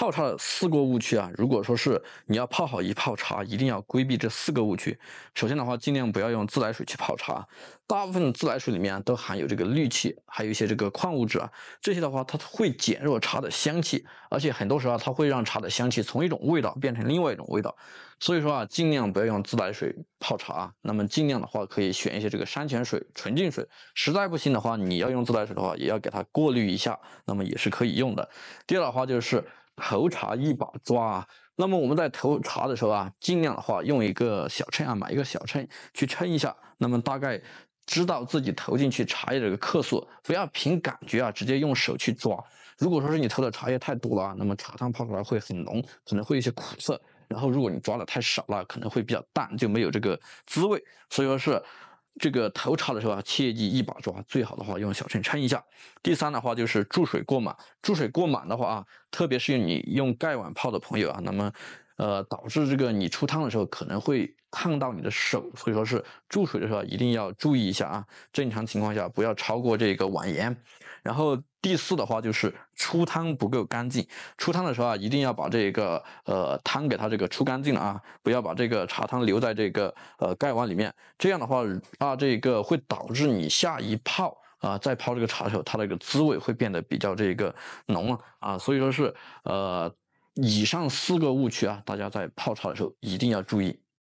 泡茶的四个误区啊，如果说是你要泡好一泡茶，一定要规避这四个误区。首先的话，尽量不要用自来水去泡茶，大部分自来水里面都含有这个氯气，还有一些这个矿物质啊，这些的话它会减弱茶的香气，而且很多时候啊它会让茶的香气从一种味道变成另外一种味道。所以说啊，尽量不要用自来水泡茶。那么尽量的话可以选一些这个山泉水、纯净水。实在不行的话，你要用自来水的话，也要给它过滤一下，那么也是可以用的。第二的话就是。头茶一把抓，那么我们在投茶的时候啊，尽量的话用一个小秤啊，买一个小秤去称一下，那么大概知道自己投进去茶叶这个克数，不要凭感觉啊，直接用手去抓。如果说是你投的茶叶太多了啊，那么茶汤泡出来会很浓，可能会有些苦涩；然后如果你抓的太少了，可能会比较淡，就没有这个滋味。所以说是。这个头插的时候啊，切记一把抓，最好的话用小秤称一下。第三的话就是注水过满，注水过满的话啊，特别是你用盖碗泡的朋友啊，那么。呃，导致这个你出汤的时候可能会烫到你的手，所以说是注水的时候一定要注意一下啊。正常情况下不要超过这个碗沿。然后第四的话就是出汤不够干净，出汤的时候啊一定要把这个呃汤给它这个出干净了啊，不要把这个茶汤留在这个呃盖碗里面。这样的话啊，这个会导致你下一泡啊再泡这个茶的时候，它那个滋味会变得比较这个浓了啊，所以说是呃。以上四个误区啊，大家在泡茶的时候一定要注意。